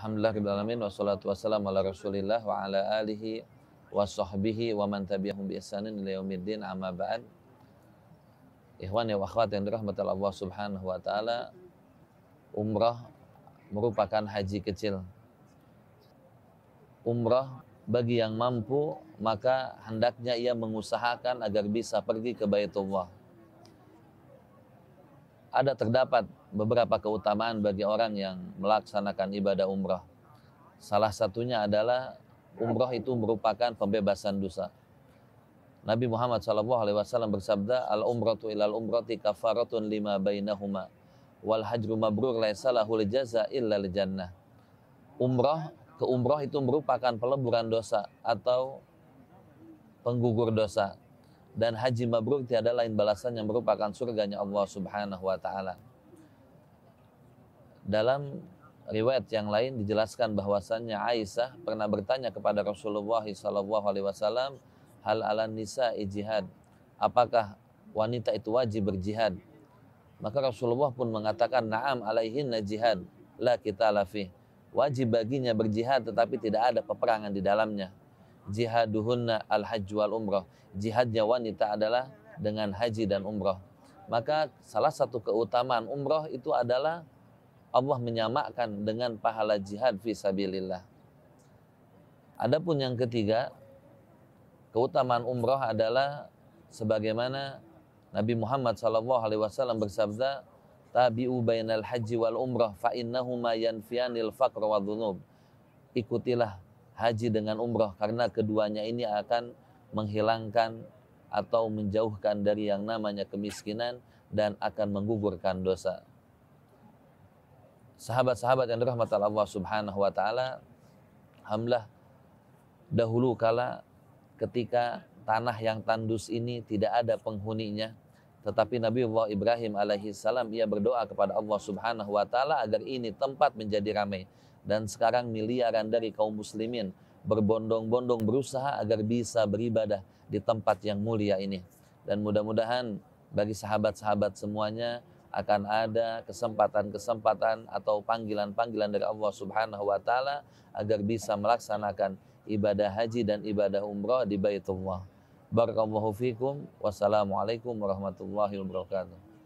Alhamdulillah rabbil alamin wassalatu wassalamu ala Rasulillah wa ala alihi wa sahbihi wa man tabi'ahum bi ihsanin ila yaumiddin amma ba'd. Ikhwan ya akhwat yang dirahmati Allah Subhanahu wa taala, umrah merupakan haji kecil. Umrah bagi yang mampu maka hendaknya ia mengusahakan agar bisa pergi ke Baitullah ada terdapat beberapa keutamaan bagi orang yang melaksanakan ibadah umrah. Salah satunya adalah umrah itu merupakan pembebasan dosa. Nabi Muhammad SAW bersabda, al umratu ilal umrati kafaratun lima bainahuma wal hajru mabrur laisa lahul jaza illa jannah. Umrah ke umrah itu merupakan peleburan dosa atau penggugur dosa dan haji mabrur tiada lain balasan yang merupakan surganya Allah Subhanahu wa taala. Dalam riwayat yang lain dijelaskan bahwasannya Aisyah pernah bertanya kepada Rasulullah sallallahu alaihi wasallam, "Hal ala nisa jihad?" Apakah wanita itu wajib berjihad? Maka Rasulullah pun mengatakan, "Na'am alaihinna jihad, la kita lafih." Wajib baginya berjihad tetapi tidak ada peperangan di dalamnya jihaduhunna al hajj wal umrah. Jihadnya wanita adalah dengan haji dan umrah. Maka salah satu keutamaan umrah itu adalah Allah menyamakan dengan pahala jihad fi sabilillah. Adapun yang ketiga, keutamaan umrah adalah sebagaimana Nabi Muhammad sallallahu alaihi wasallam bersabda, "Tabi'u bainal haji wal umrah fa innahuma yanfiyanil faqra wa dhunub." Ikutilah haji dengan umroh karena keduanya ini akan menghilangkan atau menjauhkan dari yang namanya kemiskinan dan akan menggugurkan dosa. Sahabat-sahabat yang dirahmati Allah Subhanahu wa taala, hamlah dahulu kala ketika tanah yang tandus ini tidak ada penghuninya, tetapi Nabi Allah Ibrahim alaihi salam ia berdoa kepada Allah Subhanahu wa taala agar ini tempat menjadi ramai dan sekarang miliaran dari kaum muslimin berbondong-bondong berusaha agar bisa beribadah di tempat yang mulia ini. Dan mudah-mudahan bagi sahabat-sahabat semuanya akan ada kesempatan-kesempatan atau panggilan-panggilan dari Allah Subhanahu wa taala agar bisa melaksanakan ibadah haji dan ibadah umrah di Baitullah. Barakallahu fikum. Wassalamualaikum warahmatullahi wabarakatuh.